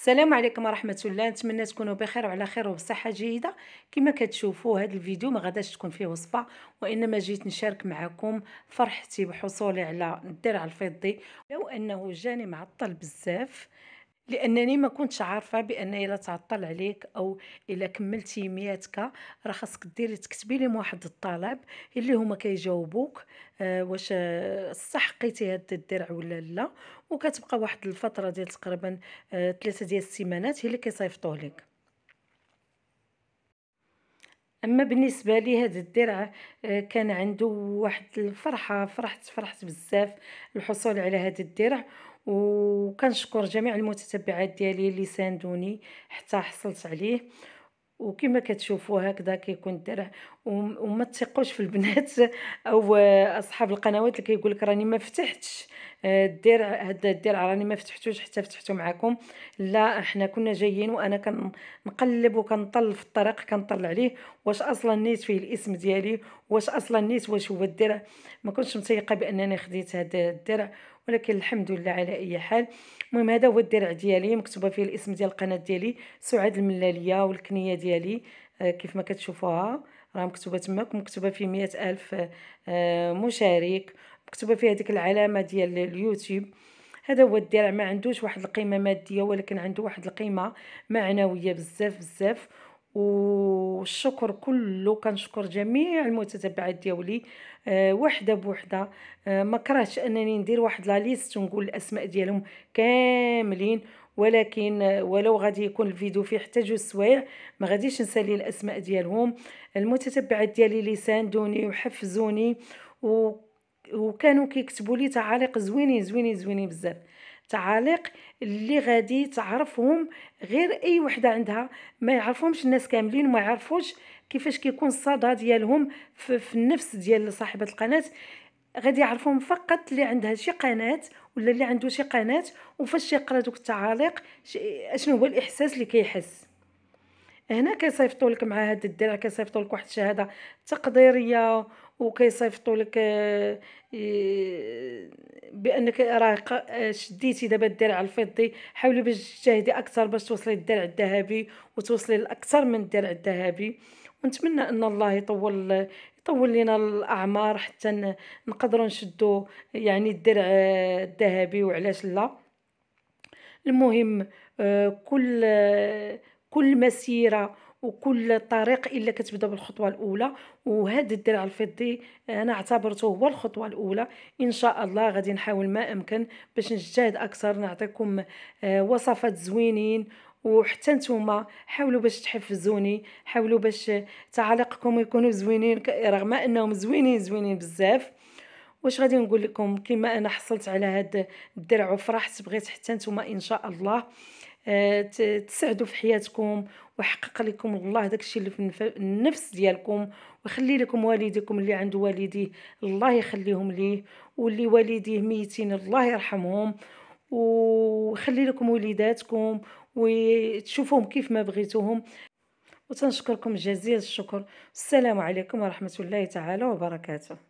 السلام عليكم ورحمه الله نتمنى تكونوا بخير وعلى خير وبصحه جيده كما كتشوفوا هذا الفيديو ما غاداش تكون فيه وصفه وانما جيت نشارك معكم فرحتي بحصولي على الدرع الفضي لو انه جاني معطل بزاف لانني ما كنتش عارفه بان الا تعطل عليك او الا كملتي مياتك راه خاصك ديري تكتبي لهم واحد الطلب اللي هما كيجاوبوك آه واش آه، صح قيتي هاد الدرع ولا لا وكتبقى واحد الفتره ديال تقريبا ثلاثه آه ديال السيمانات هي اللي كيصيفطوه لك اما بالنسبه لي هذا الدرع آه، كان عنده واحد الفرحه فرحت فرحت بزاف الحصول على هذا الدرع وكنشكر جميع المتتبعات ديالي اللي ساندوني حتى حصلت عليه وكما كتشوفوا هكذا كيكون الدرع وما تثقوش في البنات او اصحاب القنوات اللي كيقول لك راني ما فتحتش آه، الدير هاد الدير راني ما فتحتوش حتى فتحتو معكم لا حنا كنا جايين وانا كنقلب وكنطل في الطريق كنطلع عليه واش اصلا نيت فيه الاسم ديالي واش اصلا نيت واش هو الدرع ما كنتش متيقه بانني خديت هذا الدرع ولكن الحمد لله على اي حال المهم هذا هو الدرع ديالي مكتوبه فيه الاسم ديال القناه ديالي سعاد الملاليه والكنيه ديالي آه، كيف ما كتشوفوها راه مكتوبه تماك مكتوبه فيه مئة ألف آه، مشارك مكتوبه فيها ديك العلامه ديال اليوتيوب هذا هو الدرع ما عندوش واحد القيمه ماديه ولكن عنده واحد القيمه معنويه بزاف بزاف والشكر كله كنشكر جميع المتتبعات ديالي أه وحده بوحده أه ما كرهتش انني ندير واحد لا ليست ونقول الاسماء ديالهم كاملين ولكن آه، ولو غادي يكون الفيديو فيه حتى جوج سوايع ما غاديش نسالي الاسماء ديالهم المتتبعات ديالي اللي ساندوني وحفزوني و وكانوا كيكتبوا لي تعاليق زوينين زوينين زوينين بزاف تعاليق اللي غادي تعرفهم غير اي وحده عندها ما يعرفهمش الناس كاملين وما يعرفوش كيفاش كيكون الصدى ديالهم في, في النفس ديال صاحبه القناه غادي يعرفهم فقط اللي عندها شي قناه ولا اللي عنده شي قناه وفاش يقرا دوك التعاليق اشنو هو الاحساس اللي كيحس هنا كيصيفطوا لك مع هاد الدرع كيصيفطوا لك واحد الشهاده تقديريه وكيصيفطوا لك آه، بانك راه آه، شديتي دابا الدرع الفضي حاولي باش تجاهدي اكثر باش توصلي للدرع الذهبي وتوصلي لاكثر من الدرع الذهبي ونتمنى ان الله يطول يطول لنا الاعمار حتى نقدروا نشدوا يعني الدرع آه، الذهبي وعلاش لا المهم كل كل مسيره وكل طريق الا كتبدا بالخطوه الاولى وهذا الدرع الفضي انا اعتبرته هو الخطوه الاولى ان شاء الله غادي نحاول ما امكن باش نجتهد اكثر نعطيكم آه، وصفات زوينين وحتى نتوما حاولوا باش تحفزوني حاولوا باش آه، تعاليقكم يكونوا زوينين رغم انهم زوينين زوينين بزاف واش غادي نقول لكم كما انا حصلت على هذا الدرع وفرحت بغيت حتى نتوما ان شاء الله آه، تسعدوا في حياتكم وحقق لكم الله داكشي اللي في النفس ديالكم ويخلي لكم والديكم اللي عنده والديه الله يخليهم ليه واللي والديه ميتين الله يرحمهم وخلي لكم وليداتكم وتشوفوهم كيف ما بغيتوهم وتنشكركم جزيل الشكر السلام عليكم ورحمه الله تعالى وبركاته